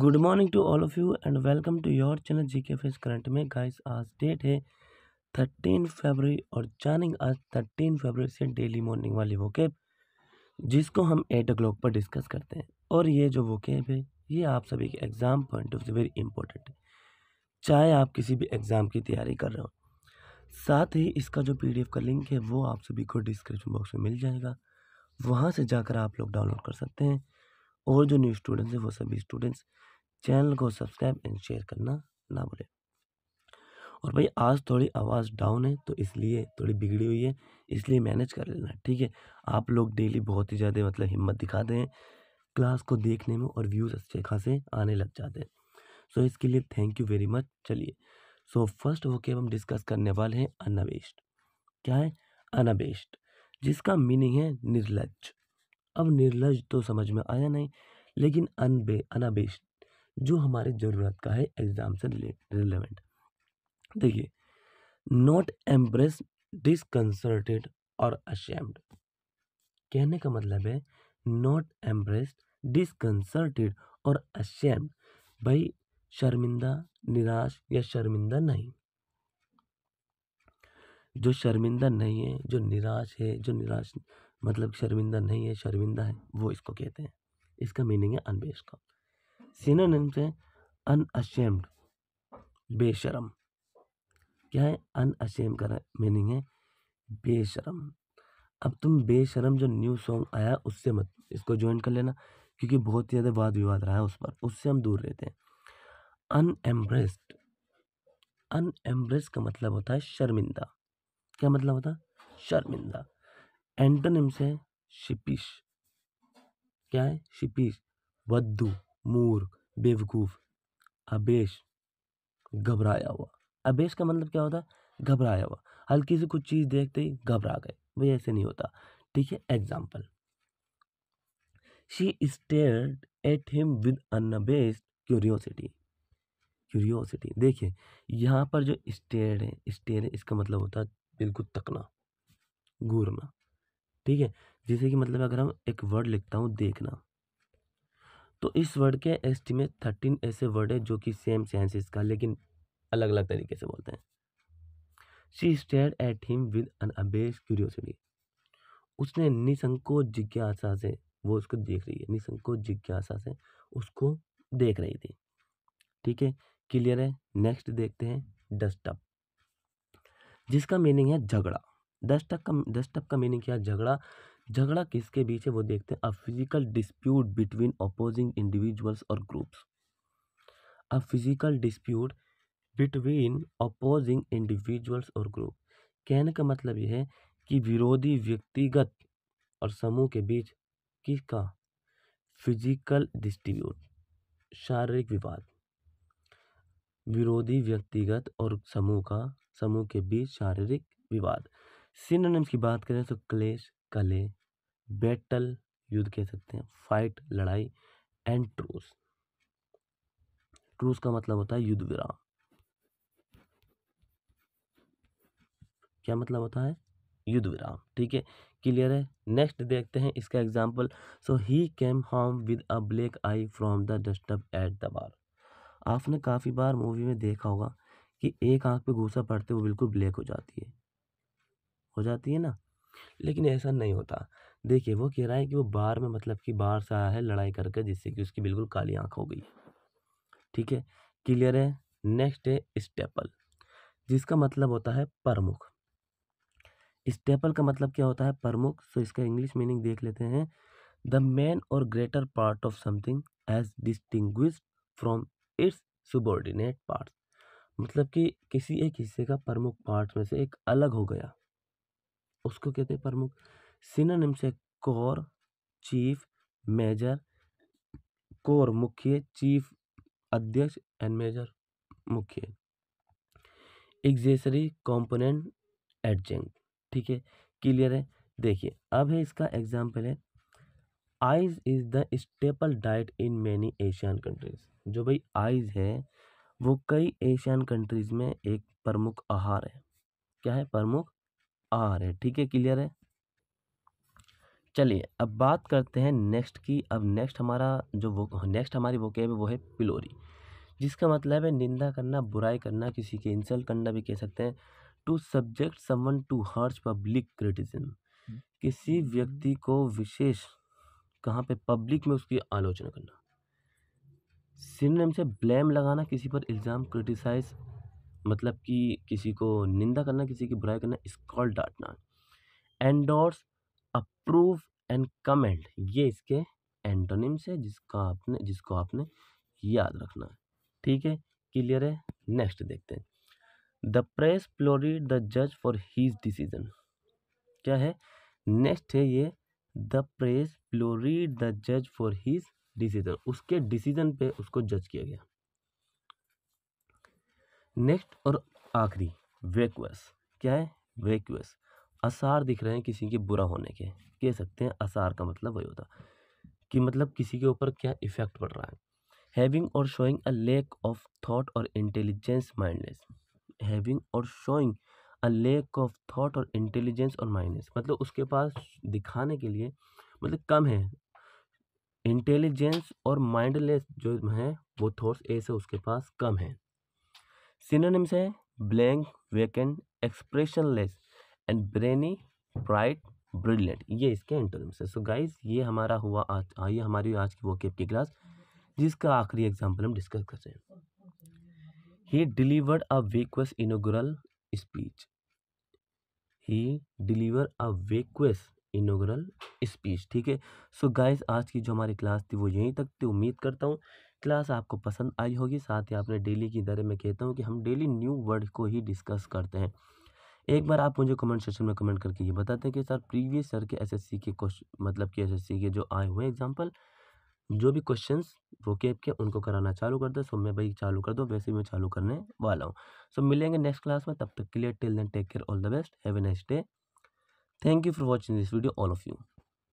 Good morning to all of you and welcome to your channel G K face current में guys आज date है thirteen फरवरी और जानेंगे आज थर्टीन फरवरी से डेली मॉर्निंग वाली वो कैब जिसको हम एट ओ क्लॉक पर डिस्कस करते हैं और ये जो वो कैब है ये आप सभी के exam point of very important है चाहे आप किसी भी एग्ज़ाम की तैयारी कर रहे हो साथ ही इसका जो पी का लिंक है वो आप सभी को डिस्क्रिप्शन बॉक्स में मिल जाएगा वहाँ से जाकर आप लोग डाउनलोड कर सकते हैं और जो न्यू स्टूडेंट्स हैं वो सभी स्टूडेंट्स चैनल को सब्सक्राइब एंड शेयर करना ना भूलें और भाई आज थोड़ी आवाज़ डाउन है तो इसलिए थोड़ी बिगड़ी हुई है इसलिए मैनेज कर लेना ठीक है आप लोग डेली बहुत ही ज़्यादा मतलब हिम्मत दिखाते हैं क्लास को देखने में और व्यूज़ अच्छे खासे आने लग जाते हैं सो so, इसके लिए थैंक यू वेरी मच चलिए सो फर्स्ट वो वोकेब हम डिस्कस करने वाले हैं अनबेस्ट क्या है अनबेस्ट जिसका मीनिंग है निर्लज अब निर्लज तो समझ में आया नहीं लेकिन अनबे अनाबेस्ट जो हमारे ज़रूरत का है एग्ज़ाम से रिलेवेंट देखिए नॉट एम्ब्रेस डिसकंसर्टेड और अशेम्ड कहने का मतलब है नॉट एम्ब्रेस डिसकंसर्टेड और अशेम्ड भाई शर्मिंदा निराश या शर्मिंदा नहीं जो शर्मिंदा नहीं है जो निराश है जो निराश मतलब शर्मिंदा नहीं है शर्मिंदा है वो इसको कहते हैं इसका मीनिंग है अनबेश का सिनोनिम्स हैं अनअशेम्ड बेशरम क्या है अनअशेम का मीनिंग है बेशरम अब तुम बेशरम जो न्यू सॉन्ग आया उससे मत इसको ज्वाइन कर लेना क्योंकि बहुत ही ज़्यादा वाद विवाद रहा है उस पर उससे हम दूर रहते हैं अन अनएम्ब्रेस का मतलब होता है शर्मिंदा क्या मतलब होता है शर्मिंदा एंटोनिम्स है शिपिश क्या है शिपिश वद्दू मूर्ख बेवकूफ़ अबेश घबराया हुआ अबेश का मतलब क्या होता है घबराया हुआ हल्की सी कुछ चीज़ देखते ही घबरा गए भाई ऐसे नहीं होता ठीक है example she stared at him with unabashed curiosity curiosity देखिए यहाँ पर जो स्टेड है स्टेयर है इसका मतलब होता है बिल्कुल तकना घूरना ठीक है जैसे कि मतलब अगर हम एक वर्ड लिखता हूँ देखना तो इस वर्ड के एस्टिमेट थर्टीन ऐसे वर्ड है जो कि सेम सेंस का लेकिन अलग अलग तरीके से बोलते हैं she stared at him with unabashed curiosity उसने निसंकोच जिज्ञासा से वो उसको देख रही है निसंकोच जिज्ञासा से उसको देख रही थी ठीक है क्लियर है नेक्स्ट देखते हैं डस्टअप जिसका मीनिंग है झगड़ा डस्टअप का डस्टअप का मीनिंग क्या झगड़ा झगड़ा किसके बीच है वो देखते हैं a physical dispute between opposing individuals और groups a physical dispute between opposing individuals और ग्रुप कहने का मतलब यह है कि विरोधी व्यक्तिगत और समूह के बीच किसका फिजिकल डिस्ट्रीब्यूट शारीरिक विवाद विरोधी व्यक्तिगत और समूह का समूह के बीच शारीरिक विवाद सिनोनिम्स की बात करें तो क्लेश कले बैटल युद्ध कह सकते हैं फाइट लड़ाई एंड ट्रूस ट्रूस का मतलब होता है युद्ध विराम क्या मतलब होता है युद्ध विराम ठीक है क्लियर है नेक्स्ट देखते हैं इसका example so he came home with a black eye from the dustup at the bar आपने काफ़ी बार मूवी में देखा होगा कि एक आंख पे घूसा पड़ते वो बिल्कुल ब्लैक हो जाती है हो जाती है ना लेकिन ऐसा नहीं होता देखिए वो कह रहा है कि वो बार में मतलब कि बाहर से आया है लड़ाई करके जिससे कि उसकी बिल्कुल काली आंख हो गई ठीक है क्लियर है नेक्स्ट है स्टेपल जिसका मतलब होता है प्रमुख स्टेपल का मतलब क्या होता है प्रमुख सो तो इसका इंग्लिश मीनिंग देख लेते हैं द मैन और greater part of something as distinguished from its subordinate part मतलब कि किसी एक हिस्से का प्रमुख पार्ट में से एक अलग हो गया उसको कहते हैं प्रमुख सिनोनिम से कोर चीफ मेजर कोर मुख्य चीफ अध्यक्ष एंड मेजर मुख्य एग्जेसरी कंपोनेंट एडजेंट ठीक है क्लियर है देखिए अब है इसका एग्जाम्पल है rice is the staple diet in many Asian countries जो भाई आइज है वो कई एशियन कंट्रीज में एक प्रमुख आहार है क्या है प्रमुख आहार है ठीक है क्लियर है चलिए अब बात करते हैं नेक्स्ट की अब नेक्स्ट हमारा जो वो नेक्स्ट हमारी वोकेब है वो है पिलोरी जिसका मतलब है निंदा करना बुराई करना किसी के इंसल्ट करना भी कह सकते हैं to subject someone to harsh public criticism किसी हम्म। व्यक्ति को विशेष कहाँ पे पब्लिक में उसकी आलोचना करना सिमनेम से ब्लेम लगाना किसी पर इल्ज़ाम क्रिटिसाइज मतलब कि किसी को निंदा करना किसी की बुराई करना इस कॉल डांटना एंडोर्स अप्रूव एंड कमेंट ये इसके एंटोनिम्स है जिसका आपने जिसको आपने याद रखना है ठीक है क्लियर है नेक्स्ट देखते हैं द प्रेस प्लोरीड द जज फॉर हीज डिसीजन क्या है नेक्स्ट है ये द प्रेस प्लोरीड द जज फॉर हीज डिसीजन उसके डिसीजन पे उसको जज किया गया नेक्स्ट और आखिरी वेक्वस क्या है वेक्वस आसार दिख रहे हैं किसी के बुरा होने के कह सकते हैं आसार का मतलब वही होता कि मतलब किसी के ऊपर क्या इफेक्ट पड़ रहा है हैविंग और showing a lack of thought और इंटेलिजेंस माइंडनेस हैविंग और showing a lack of thought और इंटेलिजेंस और माइंडनेस मतलब उसके पास दिखाने के लिए मतलब कम है इंटेलिजेंस और माइंडलेस जो है वो थॉट्स ऐसे उसके पास कम है सिनोनिम्स है blank vacant expressionless and brainy bright brilliant ये इसके इंटरव्यू है सो गाइज ये हमारा हुआ आज हाँ, ये हमारी आज की वोकेब की क्लास जिसका आखिरी एग्जाम्पल हम डिस्कस कर रहे हैं he delivered a vacuous inaugural speech he deliver a vacuous inaugural speech ठीक है सो गाइज आज की जो हमारी क्लास थी वो यहीं तक थी उम्मीद करता हूँ क्लास आपको पसंद आई होगी साथ ही आपने डेली की दर में कहता हूँ कि हम डेली न्यू वर्ड को ही डिस्कस करते हैं एक बार आप मुझे कमेंट सेक्शन में कमेंट करके ये बताते हैं कि सर प्रीवियस सर के एसएससी के क्वेश्चन मतलब कि एसएससी के जो आए हुए हैं एग्जाम्पल जो भी क्वेश्चंस वो कैप के उनको कराना चालू कर दो सो मैं भाई चालू कर दो वैसे मैं चालू करने वाला हूँ सो मिलेंगे नेक्स्ट क्लास में तब तक के लिए till then take care all the best have a next day thank you for watching this video all of you